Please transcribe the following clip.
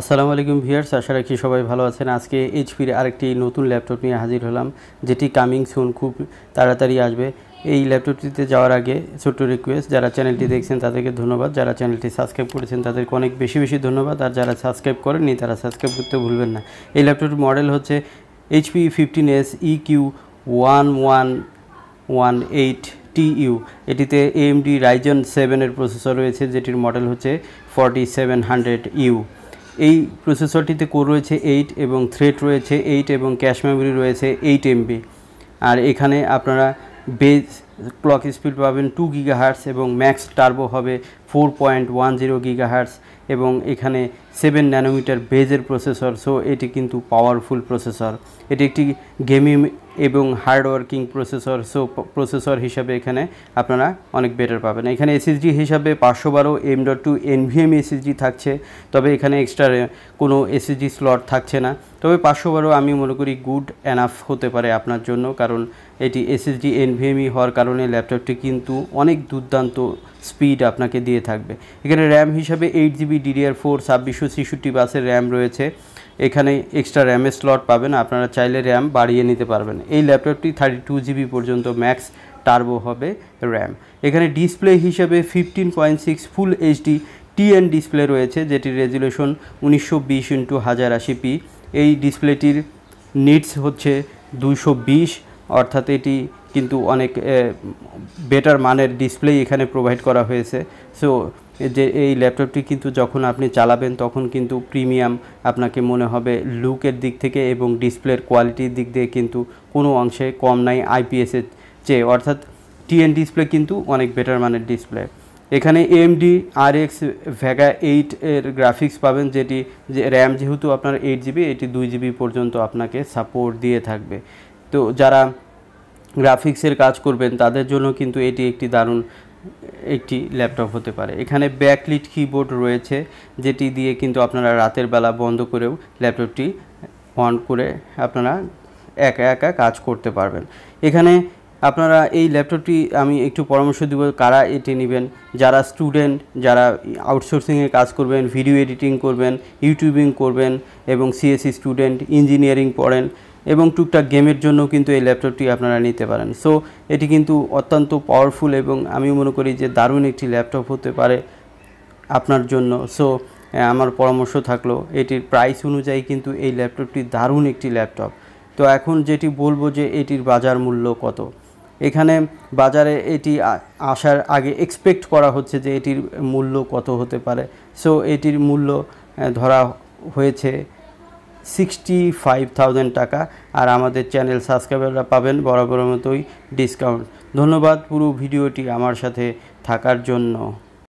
আসসালামু আলাইকুম ভিয়ার্স আশা রাখি সবাই ভালো আছেন আজকে এইচপির আরেকটি নতুন ল্যাপটপ নিয়ে হাজির হলাম যেটি কামিং সুন খুব তাড়াতাড়ি আসবে এই ল্যাপটপটিতে যাওয়ার আগে ছোট্ট রিকোয়েস্ট যারা চ্যানেলটি দেখছেন তাদেরকে ধন্যবাদ যারা চ্যানেলটি সাবস্ক্রাইব করেছেন তাদেরকে অনেক বেশি বেশি ধন্যবাদ আর যারা সাবস্ক্রাইব করেননি তারা সাবস্ক্রাইব করতে ভুলবেন না এই ল্যাপটপটির মডেল হচ্ছে HP fifteen S E Q one one one eight TU এটিতে এম ডি রাইজন সেভেনের প্রসেসর রয়েছে যেটির মডেল হচ্ছে ফর্টি সেভেন হান্ড্রেড ইউ এই প্রসেসরটিতে কোর রয়েছে এইট এবং থ্রেড রয়েছে এইট এবং ক্যাশ মেমোরি রয়েছে এইট এমবি আর এখানে আপনারা বেস ক্লক স্পিড পাবেন টু গিগা হার্টস এবং ম্যাক্স টার্বো হবে four point one zero gigahertz এবং এখানে সেভেন ন্যানোমিটার বেজের প্রসেসর সো এটি কিন্তু পাওয়ারফুল প্রসেসর এটি একটি গেমিং এবং হার্ডওয়ার্কিং প্রসেসর সো প্রসেসর হিসাবে এখানে আপনারা অনেক বেটার পাবেন এখানে এসএসডি হিসাবে পাঁচশো বারো M dot two NVM SSD থাকছে তবে এখানে এক্সট্রা কোনো এসএসডি স্লট থাকছে না তবে পাঁচশো বারো আমি মনে করি গুড অ্যানাফ হতে পারে আপনার জন্য কারণ এটি এসএসডি এনভিএমই হওয়ার কারণে ল্যাপটপটি কিন্তু অনেক দুর্দান্ত স্পিড আপনাকে দিয়ে থাকবে এখানে র্যাম হিসাবে এইট জিবি ডিডিআর ফোর ছাব্বিশশো ছেষট্টি বাসের র্যাম রয়েছে এখানে এক্সট্রা র্যামের স্লট পাবেন আপনারা চাইলে র্যাম বাড়িয়ে নিতে পারবেন এই ল্যাপটপটি থার্টি টু জিবি পর্যন্ত ম্যাক্স টার্বো হবে র্যাম এখানে ডিসপ্লে হিসাবে fifteen point six full HD TN display রয়েছে যেটির রেজুলেশন উনিশশো বিশ ইন্টু হাজার আশি পি এই ডিসপ্লেটির নিটস হচ্ছে দুশো বিশ অর্থাৎ এটি কিন্তু অনেক বেটার মানের ডিসপ্লে এখানে প্রোভাইড করা হয়েছে সো যে এই ল্যাপটপটি কিন্তু যখন আপনি চালাবেন তখন কিন্তু প্রিমিয়াম আপনাকে মনে হবে লুকের দিক থেকে এবং ডিসপ্লের কোয়ালিটির দিক দিয়ে কিন্তু কোনো অংশে কম নাই আইপিএসের চেয়ে অর্থাৎ টিএন ডিসপ্লে কিন্তু অনেক বেটার মানের ডিসপ্লে এখানে MD R X Vega eight এর গ্রাফিক্স পাবেন যেটি যে র্যাম যেহেতু আপনার এইট জিবি এটি দুই জিবি পর্যন্ত আপনাকে সাপোর্ট দিয়ে থাকবে তো যারা গ্রাফিক্সের কাজ করবেন তাদের জন্য কিন্তু এটি একটি দারুণ একটি ল্যাপটপ হতে পারে এখানে ব্যাকলিট কিবোর্ড রয়েছে যেটি দিয়ে কিন্তু আপনারা রাতের বেলা বন্ধ করেও ল্যাপটপটি অন করে আপনারা একা একা কাজ করতে পারবেন এখানে আপনারা এই ল্যাপটপটি আমি একটু পরামর্শ দিব কারা এটি নেবেন যারা স্টুডেন্ট যারা আউটসোর্সিংয়ে কাজ করবেন ভিডিও এডিটিং করবেন ইউটিউবিং করবেন এবং সিএসসি স্টুডেন্ট ইঞ্জিনিয়ারিং পড়েন এবং টুকটাক গেমের জন্য কিন্তু এই ল্যাপটপটি আপনারা নিতে পারেন সো এটি কিন্তু অত্যন্ত পাওয়ারফুল এবং আমি মনে করি যে দারুণ একটি ল্যাপটপ হতে পারে আপনার জন্য সো আমার পরামর্শ থাকলো এটির প্রাইস অনুযায়ী কিন্তু এই ল্যাপটপটি দারুণ একটি ল্যাপটপ তো এখন যেটি বলবো যে এটির বাজার মূল্য কত এখানে বাজারে এটি আসার আগে এক্সপেক্ট করা হচ্ছে যে এটির মূল্য কত হতে পারে সো এটির মূল্য ধরা হয়েছে সিক্সটি ফাইভ থাউজেন্ড টাকা আর আমাদের চ্যানেল সাবস্ক্রাইবাররা পাবেন বরাবরের মতোই ডিসকাউন্ট ধন্যবাদ পুরো ভিডিওটি আমার সাথে থাকার জন্য